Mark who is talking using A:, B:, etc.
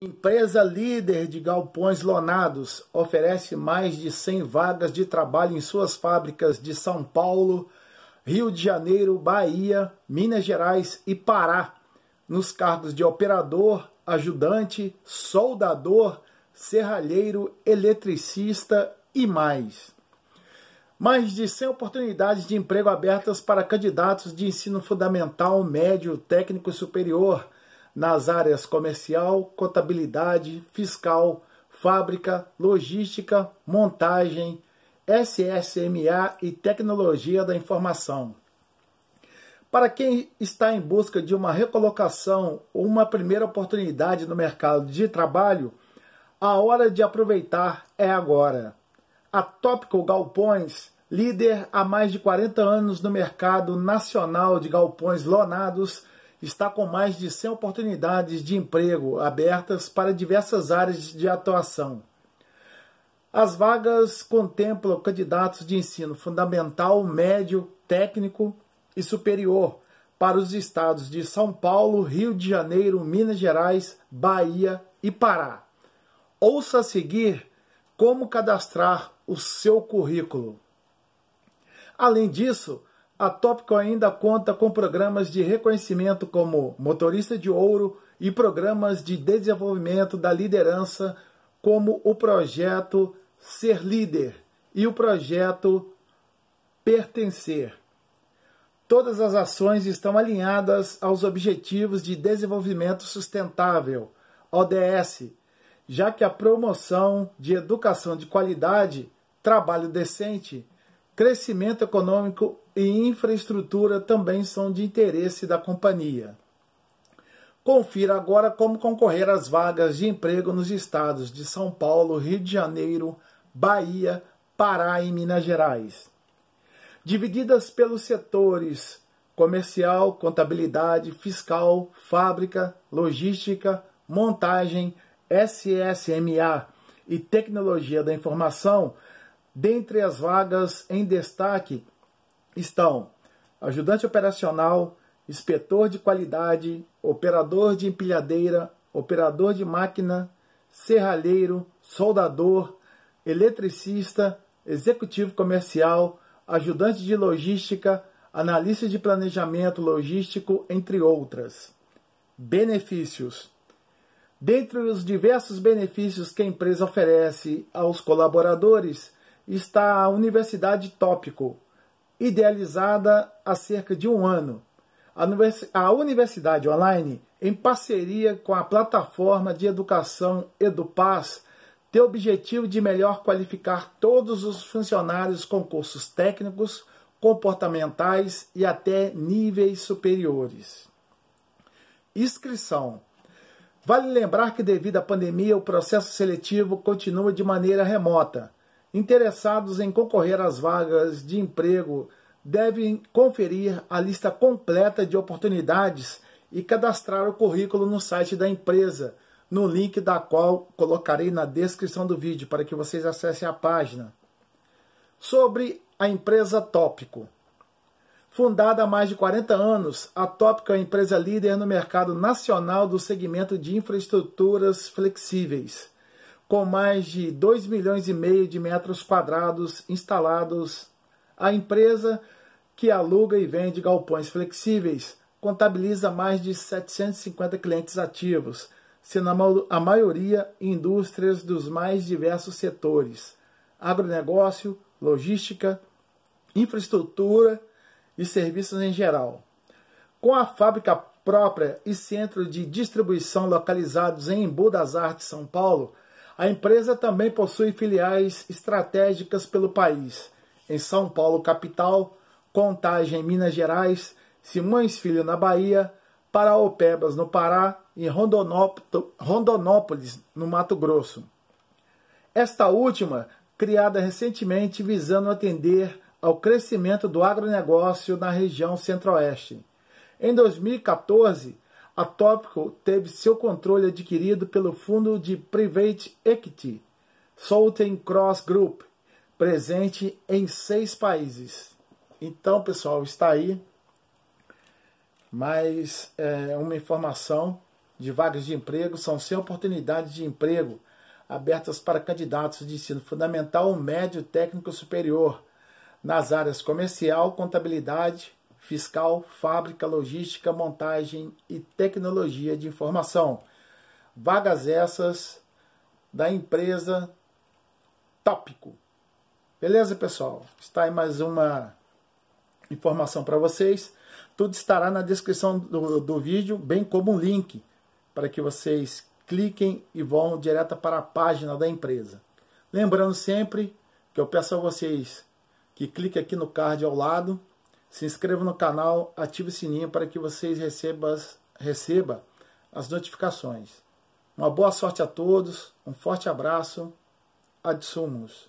A: Empresa líder de galpões lonados oferece mais de 100 vagas de trabalho em suas fábricas de São Paulo, Rio de Janeiro, Bahia, Minas Gerais e Pará, nos cargos de operador, ajudante, soldador, serralheiro, eletricista e mais. Mais de 100 oportunidades de emprego abertas para candidatos de ensino fundamental, médio, técnico e superior nas áreas comercial, contabilidade, fiscal, fábrica, logística, montagem, SSMA e tecnologia da informação. Para quem está em busca de uma recolocação ou uma primeira oportunidade no mercado de trabalho, a hora de aproveitar é agora. A Tópico Galpões, líder há mais de 40 anos no mercado nacional de galpões lonados, está com mais de 100 oportunidades de emprego abertas para diversas áreas de atuação. As vagas contemplam candidatos de ensino fundamental, médio, técnico e superior para os estados de São Paulo, Rio de Janeiro, Minas Gerais, Bahia e Pará. Ouça a seguir como cadastrar o seu currículo. Além disso, a Topco ainda conta com programas de reconhecimento como Motorista de Ouro e programas de desenvolvimento da liderança, como o projeto Ser Líder e o projeto Pertencer. Todas as ações estão alinhadas aos Objetivos de Desenvolvimento Sustentável, ODS, já que a promoção de educação de qualidade, trabalho decente, Crescimento econômico e infraestrutura também são de interesse da companhia. Confira agora como concorrer às vagas de emprego nos estados de São Paulo, Rio de Janeiro, Bahia, Pará e Minas Gerais. Divididas pelos setores comercial, contabilidade, fiscal, fábrica, logística, montagem, SSMA e tecnologia da informação, Dentre as vagas em destaque estão ajudante operacional, inspetor de qualidade, operador de empilhadeira, operador de máquina, serralheiro, soldador, eletricista, executivo comercial, ajudante de logística, analista de planejamento logístico, entre outras. Benefícios: Dentre os diversos benefícios que a empresa oferece aos colaboradores, está a Universidade Tópico, idealizada há cerca de um ano. A Universidade Online, em parceria com a plataforma de educação EduPaz, tem o objetivo de melhor qualificar todos os funcionários com cursos técnicos, comportamentais e até níveis superiores. Inscrição. Vale lembrar que, devido à pandemia, o processo seletivo continua de maneira remota interessados em concorrer às vagas de emprego devem conferir a lista completa de oportunidades e cadastrar o currículo no site da empresa, no link da qual colocarei na descrição do vídeo para que vocês acessem a página. Sobre a empresa Tópico. Fundada há mais de 40 anos, a Tópico é a empresa líder no mercado nacional do segmento de infraestruturas flexíveis com mais de 2 milhões e meio de metros quadrados instalados. A empresa que aluga e vende galpões flexíveis contabiliza mais de 750 clientes ativos, sendo a maioria indústrias dos mais diversos setores: agronegócio, logística, infraestrutura e serviços em geral. Com a fábrica própria e centro de distribuição localizados em Embu das Artes, São Paulo, a empresa também possui filiais estratégicas pelo país, em São Paulo, capital, Contagem, Minas Gerais, Simões Filho, na Bahia, Paraopebas, no Pará e Rondonópolis, no Mato Grosso. Esta última, criada recentemente visando atender ao crescimento do agronegócio na região Centro-Oeste. Em 2014, a Topco teve seu controle adquirido pelo fundo de private equity Southern Cross Group, presente em seis países. Então, pessoal, está aí mais é, uma informação de vagas de emprego. São 100 oportunidades de emprego abertas para candidatos de ensino fundamental, médio, técnico superior, nas áreas comercial, contabilidade, fiscal, fábrica, logística, montagem e tecnologia de informação. Vagas essas da empresa Tópico. Beleza, pessoal? Está aí mais uma informação para vocês. Tudo estará na descrição do, do vídeo, bem como um link para que vocês cliquem e vão direto para a página da empresa. Lembrando sempre que eu peço a vocês que cliquem aqui no card ao lado se inscreva no canal, ative o sininho para que vocês receba receba as notificações. Uma boa sorte a todos, um forte abraço, adsumos.